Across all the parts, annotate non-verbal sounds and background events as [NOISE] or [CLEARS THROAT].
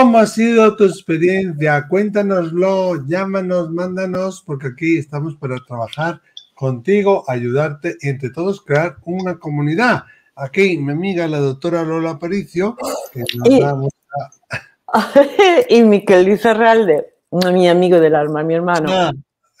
¿Cómo ha sido tu experiencia? Cuéntanoslo, llámanos, mándanos, porque aquí estamos para trabajar contigo, ayudarte y entre todos, crear una comunidad. Aquí mi amiga, la doctora Lola Aparicio, que nos da [LAUGHS] y Miquel Lisa mi amigo del alma, mi hermano. Ah,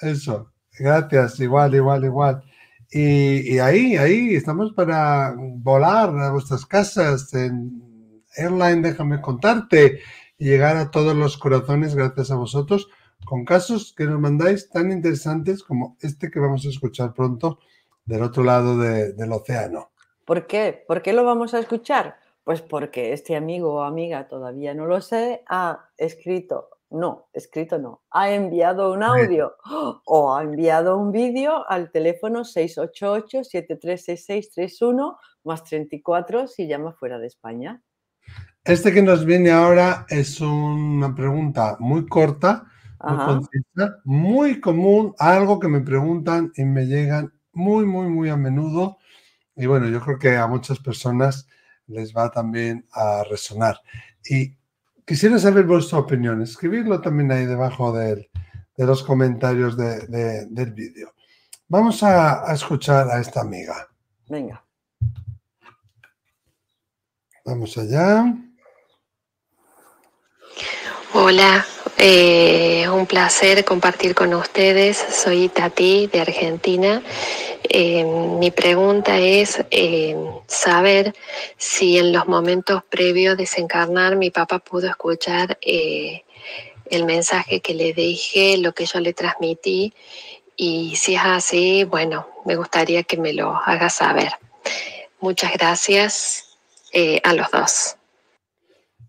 eso, gracias, igual, igual, igual. Y, y, ahí, ahí estamos para volar a vuestras casas en Airline, déjame contarte llegar a todos los corazones gracias a vosotros con casos que nos mandáis tan interesantes como este que vamos a escuchar pronto del otro lado del océano. ¿Por qué? ¿Por qué lo vamos a escuchar? Pues porque este amigo o amiga, todavía no lo sé, ha escrito, no, escrito no, ha enviado un audio ¡oh! o ha enviado un vídeo al teléfono 688-736631 más 34 si llama fuera de España. Este que nos viene ahora es una pregunta muy corta, muy, muy común, algo que me preguntan y me llegan muy, muy, muy a menudo. Y bueno, yo creo que a muchas personas les va también a resonar. Y quisiera saber vuestra opinión. Escribirlo también ahí debajo de los comentarios del vídeo. Vamos a escuchar a esta amiga. Venga. Vamos allá. Hola, es eh, un placer compartir con ustedes. Soy Tati de Argentina. Eh, mi pregunta es eh, saber si en los momentos previos a desencarnar mi papá pudo escuchar el mensaje que le dije, lo que yo le transmití y si es así, bueno, me gustaría que me lo haga saber. Muchas gracias. Eh, a los dos.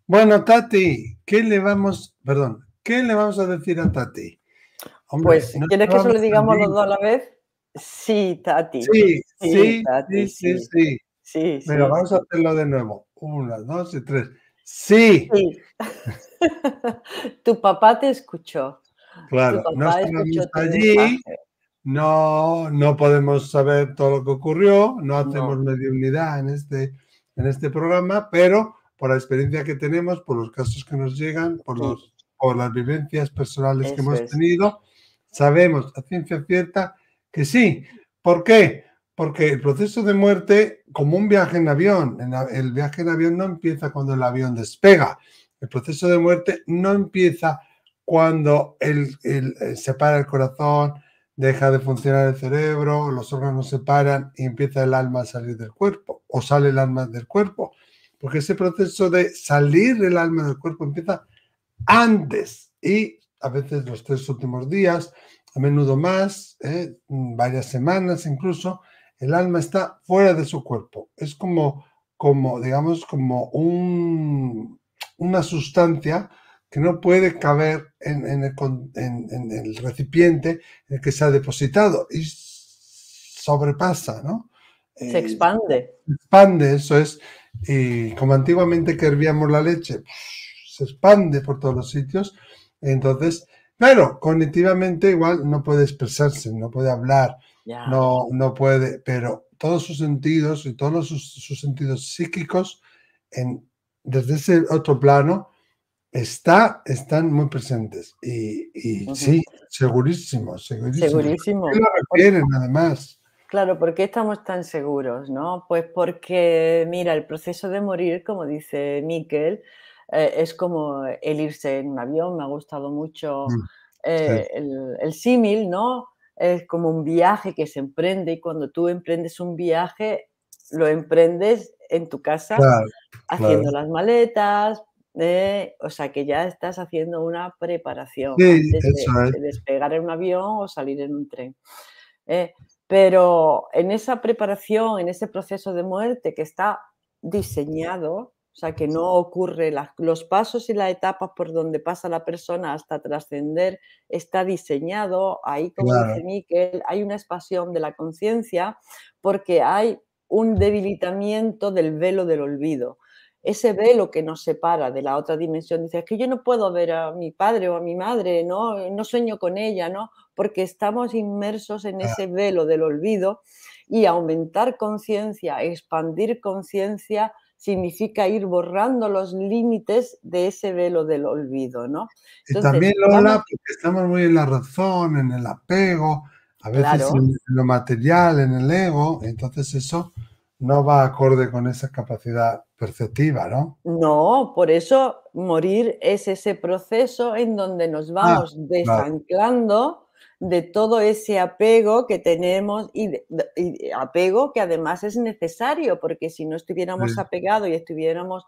Bueno, Tati, ¿qué le vamos, perdón, qué le vamos a decir a Tati? pues, ¿quieres que se lo digamos los dos a la vez? Sí, Tati. Sí, sí, sí, sí, sí, Pero vamos a hacerlo de nuevo. Una, dos y tres. Sí. [LAUGHS] tu papá te escuchó. Claro, no estamos allí. No, podemos saber todo lo que ocurrió, no hacemos mediunidad en este en este programa, pero por la experiencia que tenemos, por los casos que nos llegan, por, los, por las vivencias personales que hemos tenido, sabemos a ciencia cierta que sí. ¿Por qué? Porque el proceso de muerte, como un viaje en avión, el viaje en avión no empieza cuando el avión despega. El proceso de muerte no empieza cuando el, el, eh, se para el corazón, deja de funcionar el cerebro, los órganos se paran y empieza el alma a salir del cuerpo o sale el alma del cuerpo, porque ese proceso de salir el alma del cuerpo empieza antes y a veces los tres últimos días, a menudo más, ¿eh? varias semanas incluso, el alma está fuera de su cuerpo. Es como, como digamos, como un, una sustancia que no puede caber en, el, recipiente en el que se ha depositado y sobrepasa, ¿no? Se eh, expande. Se expande, eso es. Y como antiguamente que hervíamos la leche, pues, se expande por todos los sitios. Entonces, claro, cognitivamente igual no puede expresarse, no puede hablar, no, no puede, pero todos sus sentidos y todos sus, sus, sentidos psíquicos en, desde ese otro plano está, están muy presentes. Y, sí, segurísimo, segurísimo. Segurísimo. además? Claro, ¿por qué estamos tan seguros? ¿no? Pues porque, mira, el proceso de morir, como dice Miquel, eh, es como el irse en un avión, me ha gustado mucho mm, eh, el, símil, ¿no? Es como un viaje que se emprende y cuando tú emprendes un viaje, lo emprendes en tu casa haciendo las maletas, o sea, que ya estás haciendo una preparación antes de, despegar en un avión o salir en un tren. ¿eh? pero en esa preparación, en ese proceso de muerte que está diseñado, o sea, que no ocurre, los pasos y las etapas por donde pasa la persona hasta trascender, está diseñado, ahí como dice Miquel, hay una expansión de la conciencia porque hay un debilitamiento del velo del olvido ese velo que nos separa de la otra dimensión. Dice, es que yo no puedo ver a mi padre o a mi madre, ¿no? No sueño con ella, ¿no? Porque estamos inmersos en ese velo del olvido y aumentar conciencia, expandir conciencia, significa ir borrando los límites de ese velo del olvido, ¿no? y también, Lola, porque estamos muy en la razón, en el apego, a veces en lo material, en el ego, entonces eso no va acorde con esa capacidad perceptiva, ¿no? No, por eso morir es ese proceso en donde nos ah, vamos desanclando de todo ese apego que tenemos y, apego que además es necesario, porque si no estuviéramos apegados y estuviéramos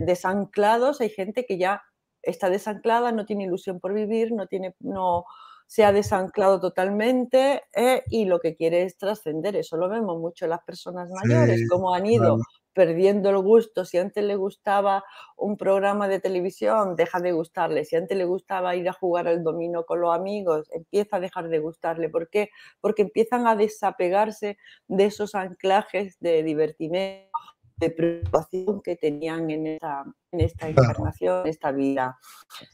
desanclados, hay gente que ya está desanclada, no tiene ilusión por vivir, no tiene, no, se ha desanclado totalmente eh, y lo que quiere es trascender. Eso lo vemos mucho en las personas mayores, como cómo han ido perdiendo el gusto. Si antes le gustaba un programa de televisión, deja de gustarle. Si antes le gustaba ir a jugar al domino con los amigos, empieza a dejar de gustarle. ¿Por qué? Porque empiezan a desapegarse de esos anclajes de divertimento de preocupación que tenían en esta, en esta encarnación, en esta vida.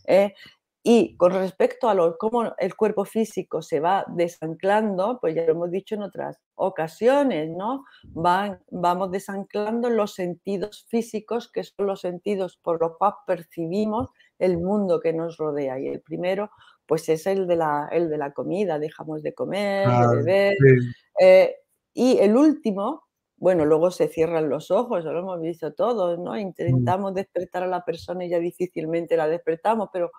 Eh. Y con respecto a cómo el cuerpo físico se va desanclando, pues ya lo hemos dicho en otras ocasiones, ¿no? vamos desanclando los sentidos físicos, que son los sentidos por los cuales percibimos el mundo que nos rodea. Y el primero, pues es el de la, el de la comida, dejamos de comer, de beber. Eh, y el último, bueno, luego se cierran los ojos, lo hemos visto todos, ¿no? Mm. Intentamos despertar a la persona y ya difícilmente la despertamos, pero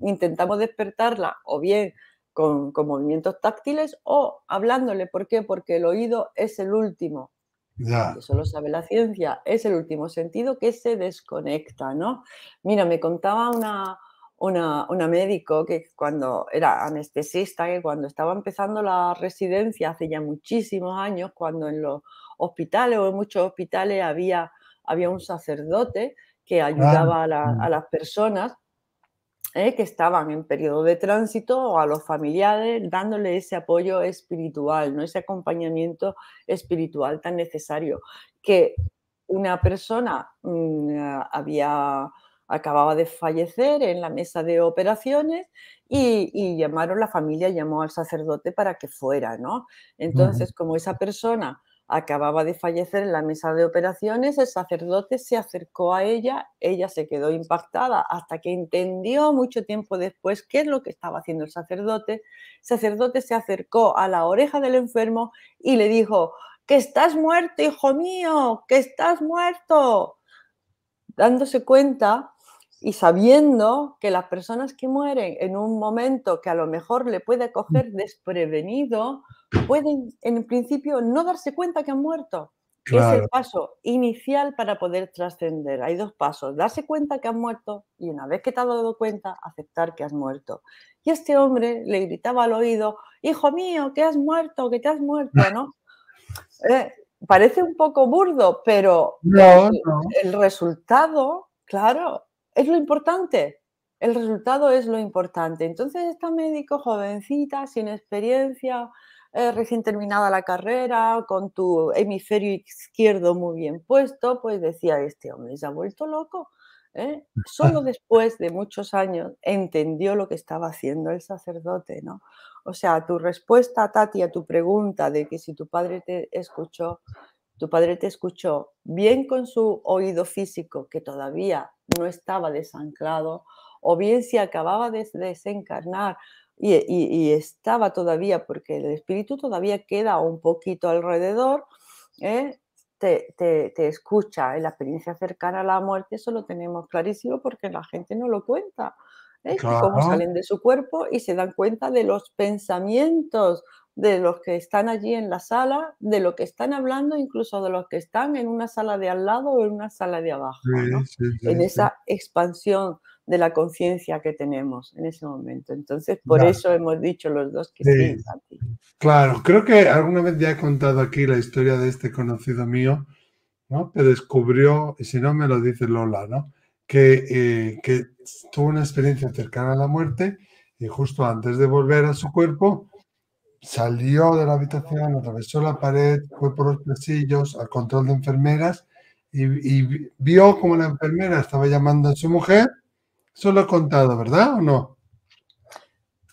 intentamos despertarla o bien con, movimientos táctiles o hablándole. ¿Por qué? Porque el oído es el último. Eso lo sabe la ciencia. Es el último sentido que se desconecta, ¿no? Mira, me contaba una, una, médico que cuando era anestesista, que cuando estaba empezando la residencia hace ya muchísimos años, cuando en los hospitales o en muchos hospitales había, había un sacerdote que ah, ayudaba mm. a las personas ¿eh? que estaban en periodo de tránsito o a los familiares, dándole ese apoyo espiritual, ¿no? ese acompañamiento espiritual tan necesario, que una persona mm, había acababa de fallecer en la mesa de operaciones y, y, llamaron, la familia llamó al sacerdote para que fuera, ¿no? Entonces, como esa persona acababa de fallecer en la mesa de operaciones, el sacerdote se acercó a ella, ella se quedó impactada hasta que entendió mucho tiempo después qué es lo que estaba haciendo el sacerdote. El sacerdote se acercó a la oreja del enfermo y le dijo, que estás muerto, hijo mío, que estás muerto. Dándose cuenta y sabiendo que las personas que mueren en un momento que a lo mejor le puede mm. coger desprevenido, pueden en principio no darse cuenta que han muerto. Es el paso inicial para poder trascender. Hay dos pasos, darse cuenta que han muerto y una vez que te has dado cuenta, aceptar que has muerto. Y este hombre le gritaba al oído, hijo mío, que has muerto, que te has muerto, ¿no? [LAUGHS] Eh, parece un poco burdo, pero el resultado, claro, es lo importante. El resultado es lo importante. Entonces, esta médico jovencita, sin experiencia, eh, recién terminada la carrera, con tu hemisferio izquierdo muy bien puesto, pues decía, este hombre se ha vuelto loco. ¿eh? Solo [LAUGHS] después de muchos años entendió lo que estaba haciendo el sacerdote, ¿no? O sea, tu respuesta, Tati, a tu pregunta de que si tu padre te escuchó, tu padre te escuchó bien con su oído físico, que todavía no estaba desanclado, o bien si acababa de desencarnar y, estaba todavía, porque el espíritu todavía queda un poquito alrededor, ¿eh? te, escucha. En ¿eh? la experiencia cercana a la muerte eso lo tenemos clarísimo porque la gente no lo cuenta. ¿eh? Cómo salen de su cuerpo y se dan cuenta de los pensamientos de los que están allí en la sala, de lo que están hablando, incluso de los que están en una sala de al lado o en una sala de abajo, en esa expansión de la conciencia que tenemos en ese momento. Entonces, por eso hemos dicho los dos que sí. Claro, creo que alguna vez ya he contado aquí la historia de este conocido mío, ¿no? Que descubrió, y si no me lo dice Lola, ¿no? Que, eh, que tuvo una experiencia cercana a la muerte y justo antes de volver a su cuerpo, Salió de la habitación, atravesó la pared, fue por los pasillos al control de enfermeras y, vio como la enfermera estaba llamando a su mujer. Eso lo ha contado, ¿verdad o no?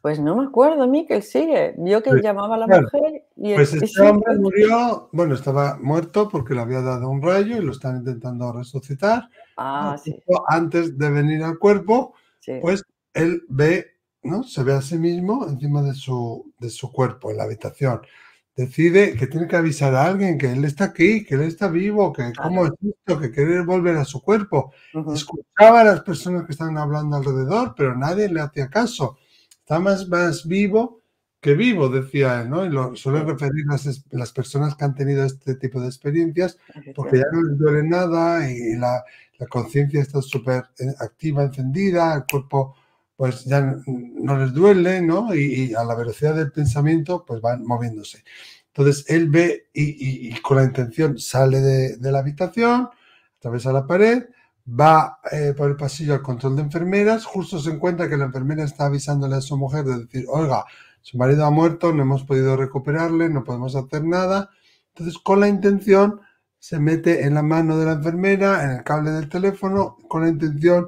Pues no me acuerdo, Miquel, sigue. Vio que pues, llamaba a la mujer y... Pues este hombre murió, bueno, estaba muerto porque le había dado un rayo y lo están intentando resucitar. Ah, sí. Antes de venir al cuerpo, pues él ve ¿no? Se ve a sí mismo encima de su, de su cuerpo, en la habitación. Decide que tiene que avisar a alguien que él está aquí, que él está vivo, que cómo es esto, que quiere volver a su cuerpo. Escuchaba a las personas que estaban hablando alrededor, pero nadie le hacía caso. Está más, más vivo que vivo, decía él, ¿no? Y lo suele referir las, las personas que han tenido este tipo de experiencias, porque ya no les duele nada y la, la conciencia está súper eh, activa, encendida, el cuerpo pues ya no les duele, ¿no? Y, a la velocidad del pensamiento, pues van moviéndose. Entonces él ve y, con la intención sale de, la habitación, atraviesa la pared, va eh, por el pasillo al control de enfermeras, justo se encuentra que la enfermera está avisándole a su mujer de decir, oiga, su marido ha muerto, no hemos podido recuperarle, no podemos hacer nada. Entonces, con la intención, se mete en la mano de la enfermera, en el cable del teléfono, con la intención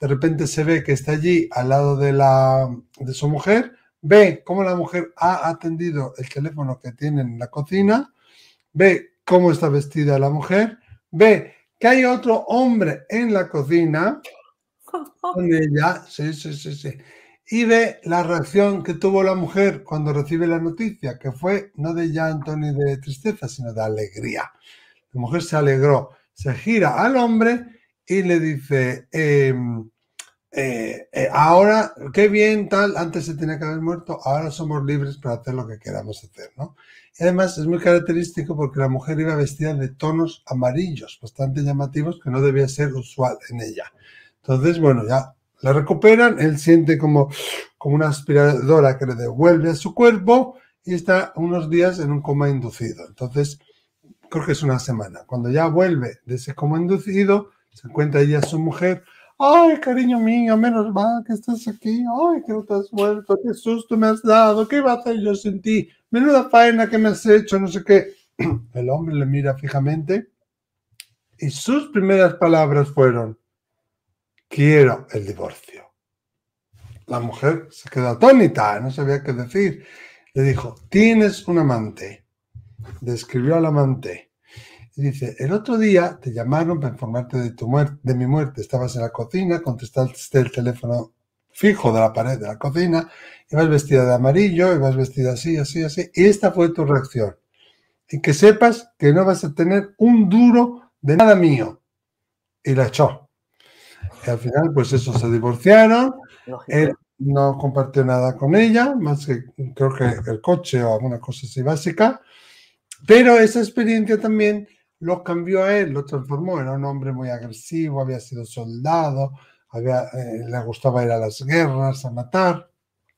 de repente se ve que está allí al lado de, la, de su mujer, ve cómo la mujer ha atendido el teléfono que tiene en la cocina, ve cómo está vestida la mujer, ve que hay otro hombre en la cocina [LAUGHS] con ella, sí, sí, sí, sí, y ve la reacción que tuvo la mujer cuando recibe la noticia, que fue no de llanto ni de tristeza, sino de alegría. La mujer se alegró, se gira al hombre y le dice, em, eh, eh, ahora, qué bien, tal, antes se tenía que haber muerto, ahora somos libres para hacer lo que queramos hacer, Y además es muy característico porque la mujer iba vestida de tonos amarillos, bastante llamativos, que no debía ser usual en ella. Entonces, bueno, ya la recuperan, él siente como, como una aspiradora que le devuelve a su cuerpo y está unos días en un coma inducido. Entonces, creo que es una semana. Cuando ya vuelve de ese coma inducido, se encuentra ella su mujer. Ay, cariño mío, menos mal que estás aquí. Ay, que no te has muerto. Qué susto me has dado. ¿Qué iba a hacer yo sin ti? Menuda faena que me has hecho. No sé qué. [CLEARS THROAT] El hombre le mira fijamente y sus primeras palabras fueron: Quiero el divorcio. La mujer se quedó atónita, no sabía qué decir. Le dijo: Tienes un amante. Describió al amante. Y dice, el otro día te llamaron para informarte de, tu de mi muerte. Estabas en la cocina, contestaste el teléfono fijo de la pared de la cocina, ibas vestida de amarillo, ibas vestida así, así, así. Y esta fue tu reacción. Y que sepas que no vas a tener un duro de nada mío. Y la echó. Y al final, pues eso, se divorciaron. Él no compartió nada con ella, más que creo que el coche o alguna cosa así básica. Pero esa experiencia también lo cambió a él, lo transformó, era un hombre muy agresivo, había sido soldado, eh, le gustaba ir a las guerras, a matar.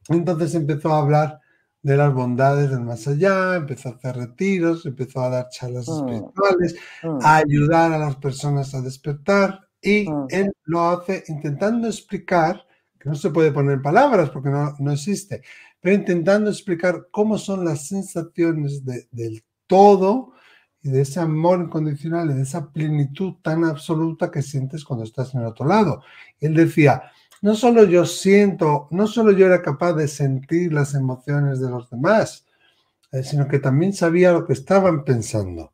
Entonces empezó a hablar de las bondades del más allá, empezó a hacer retiros, empezó a dar charlas mm. espirituales, mm. a ayudar a las personas a despertar y mm. él lo hace intentando explicar, que no se puede poner palabras porque no, existe, pero intentando explicar cómo son las sensaciones del todo, y de ese amor incondicional y de esa plenitud tan absoluta que sientes cuando estás en el otro lado. Él decía, no solo yo siento, no solo yo era capaz de sentir las emociones de los demás, eh, sino que también sabía lo que estaban pensando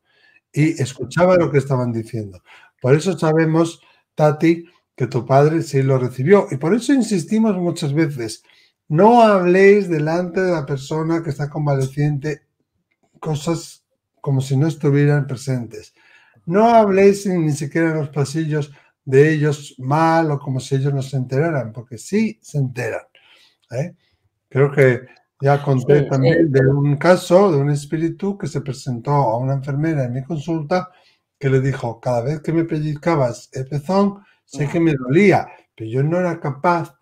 y escuchaba lo que estaban diciendo. Por eso sabemos, Tati, que tu padre sí lo recibió. Y por eso insistimos muchas veces, no habléis delante de la persona que está convaleciente cosas como si no estuvieran presentes. No habléis ni siquiera en los pasillos de ellos mal o como si ellos no se enteraran, porque sí se enteran. ¿eh? Creo que ya conté también eh, de un caso de un espíritu que se presentó a una enfermera en mi consulta que le dijo, cada vez que me pellizcabas el pezón, sé que me dolía, pero yo no era capaz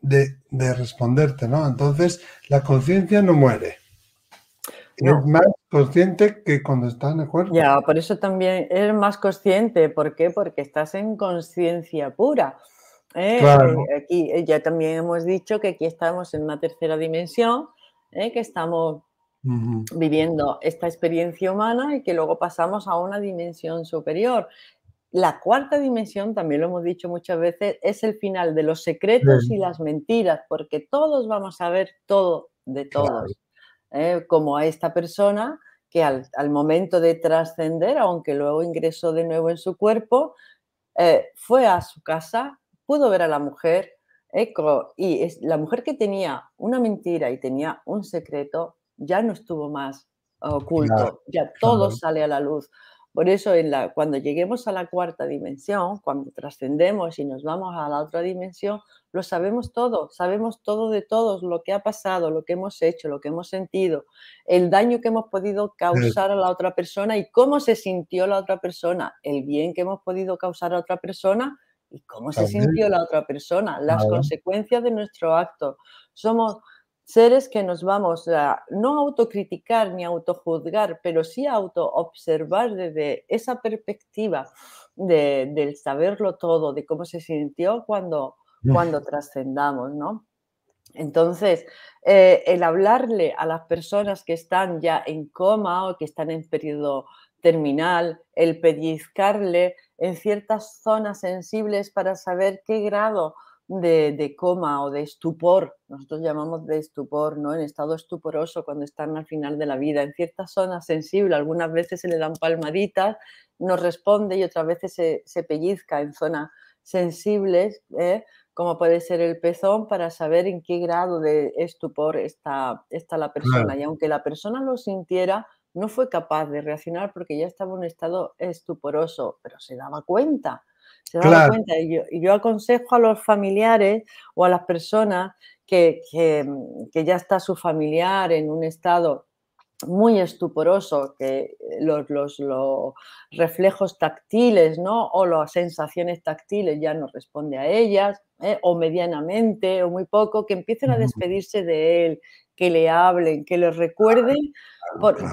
de, de responderte, ¿no? Entonces, la conciencia no muere. Es más consciente que cuando está en el cuerpo. Ya, por eso también es más consciente. ¿Por qué? Porque estás en conciencia pura. ¿Eh? Eh, aquí eh, ya también hemos dicho que aquí estamos en una tercera dimensión, que estamos viviendo esta experiencia humana y que luego pasamos a una dimensión superior. La cuarta dimensión, también lo hemos dicho muchas veces, es el final de los secretos y las mentiras, porque todos vamos a ver todo de todos. Eh, como a esta persona que al, momento de trascender, aunque luego ingresó de nuevo en su cuerpo, eh, fue a su casa, pudo ver a la mujer eco eh, y es, la mujer que tenía una mentira y tenía un secreto ya no estuvo más oculto, ya todo sale a la luz. Por eso cuando lleguemos a la cuarta dimensión, cuando trascendemos y nos vamos a la otra dimensión, lo sabemos todo, sabemos todo de todos, lo que ha pasado, lo que hemos hecho, lo que hemos sentido, el daño que hemos podido causar a la otra persona y cómo se sintió la otra persona, el bien que hemos podido causar a otra persona y cómo se sintió la otra persona, las consecuencias de nuestro acto. Somos seres que nos vamos a no autocriticar ni autojuzgar, pero sí a autoobservar desde esa perspectiva del saberlo todo, de cómo se sintió cuando, mm. cuando trascendamos, ¿no? Entonces, eh, el hablarle a las personas que están ya en coma o que están en periodo terminal, el pellizcarle en ciertas zonas sensibles para saber qué grado de, coma o de estupor, nosotros llamamos de estupor, ¿no? En estado estuporoso cuando están al final de la vida. En ciertas zonas sensibles, algunas veces se le dan palmaditas, no responde y otras veces se, pellizca en zonas sensibles, ¿eh? como puede ser el pezón, para saber en qué grado de estupor está, la persona. Y aunque la persona lo sintiera, no fue capaz de reaccionar porque ya estaba en un estado estuporoso, pero se daba cuenta se cuenta. Y yo, aconsejo a los familiares o a las personas que, ya está su familiar en un estado muy estuporoso, que eh, los, los, reflejos táctiles ¿no? o las sensaciones táctiles ya no responde a ellas, ¿eh? o medianamente o muy poco, que empiecen a despedirse de él, que le hablen, que le recuerden,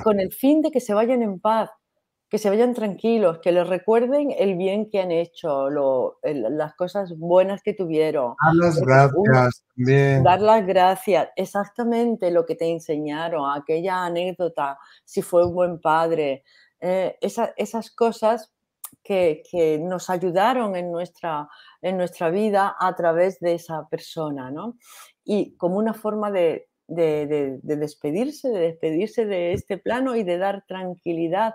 con el fin de que se vayan en paz, que se vayan tranquilos, que les recuerden el bien que han hecho, las cosas buenas que tuvieron. Dar las uh, gracias. Dar las gracias. Exactamente lo que te enseñaron, aquella anécdota, si fue un buen padre. Eh, esas cosas que, nos ayudaron en nuestra, en nuestra vida a través de esa persona, ¿no? Y como una forma de despedirse, de despedirse de este plano y de dar tranquilidad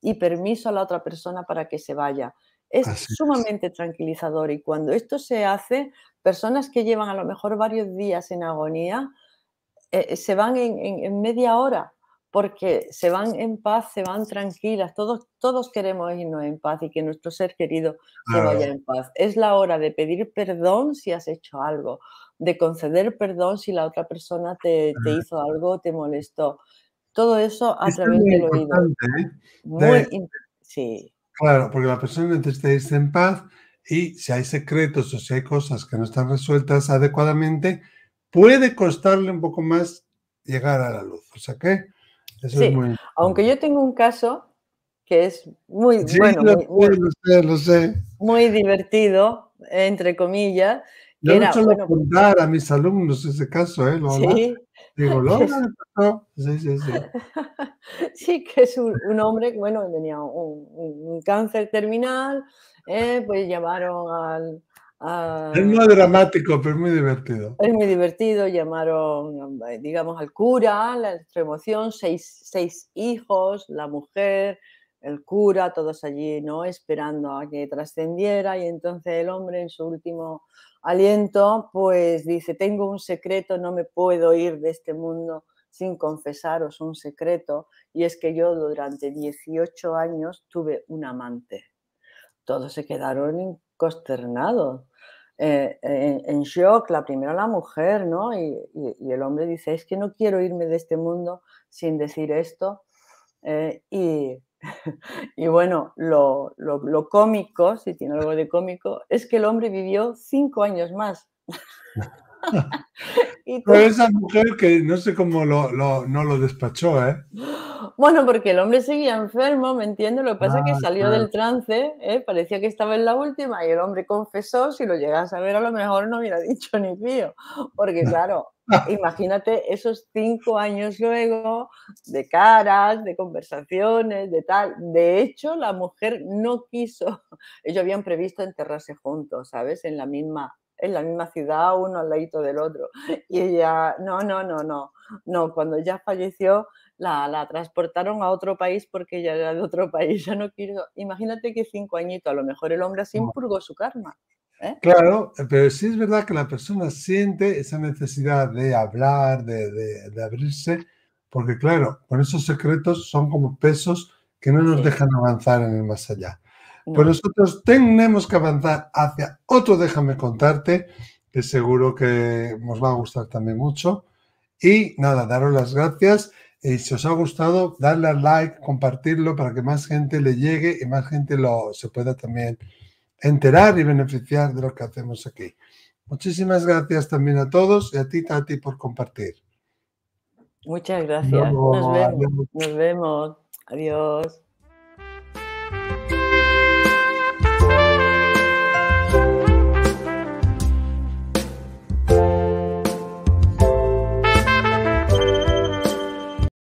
y permiso a la otra persona para que se vaya. Es sumamente tranquilizador y cuando esto se hace, personas que llevan a lo mejor varios días en agonía eh, se van en, media hora porque se van en paz, se van tranquilas. Todos, todos queremos irnos en paz y que nuestro ser querido se vaya en paz. Es la hora de pedir perdón si has hecho algo, de conceder perdón si la otra persona te, te hizo algo, te molestó. Todo eso a través del oído. ¿eh? Muy sí. Claro, porque la persona necesita irse en paz y si hay secretos o si hay cosas que no están resueltas adecuadamente, puede costarle un poco más llegar a la luz. O sea que eso es muy Aunque yo tengo un caso que es muy bueno, sé, muy divertido, entre comillas. Yo no suelo contar a mis alumnos ese caso, ¿eh? sí, [LAUGHS] [LAUGHS] Sí, que es un, hombre bueno, tenía un, cáncer terminal, eh, pues llamaron al, es muy dramático, pero es muy divertido. Es muy divertido, llamaron, digamos, al cura, la extremoción, seis, seis hijos, la mujer, el cura, todos allí, ¿no? Esperando a que trascendiera y entonces el hombre en su último aliento, pues dice, tengo un secreto, no me puedo ir de este mundo sin confesaros un secreto, y es que yo durante 18 años tuve un amante. Todos se quedaron consternados, eh, en, shock, la primera la mujer, ¿no? Y, el hombre dice, es que no quiero irme de este mundo sin decir esto. Eh, y, [LAUGHS] y bueno, lo, cómico, si tiene algo de cómico, es que el hombre vivió cinco años más. [LAUGHS] Pero esa mujer que no sé cómo lo, no lo despachó, ¿eh? [GASPS] Bueno, porque el hombre seguía enfermo, ¿me entiendo, Lo que pasa es que ah, salió del trance, ¿eh? parecía que estaba en la última y el hombre confesó, si lo llegas a ver a lo mejor no hubiera [LAUGHS] dicho ni pío, porque claro, imagínate esos cinco años luego de caras, de conversaciones, de tal. De hecho, la mujer no quiso. Ellos habían previsto enterrarse juntos, ¿sabes? En la misma en la misma ciudad, uno al ladito del otro. Y ella, no, no, no, no, no, cuando ella falleció, la, transportaron a otro país porque ella era de otro país. Ya no quiero, imagínate que cinco añitos, a lo mejor el hombre así impurgó su karma. ¿Eh? Claro, pero sí es verdad que la persona siente esa necesidad de hablar, de, abrirse, porque claro, con esos secretos son como pesos que no nos dejan avanzar en el más allá. Pues nosotros tenemos que avanzar hacia otro déjame contarte, que seguro que nos va a gustar también mucho. Y nada, daros las gracias. Y si os ha gustado, darle al like, compartirlo para que más gente le llegue y más gente lo se pueda también enterar y beneficiar de lo que hacemos aquí. Muchísimas gracias también a todos y a ti, Tati, por compartir. Muchas gracias. Nos vemos. Nos vemos. Adiós.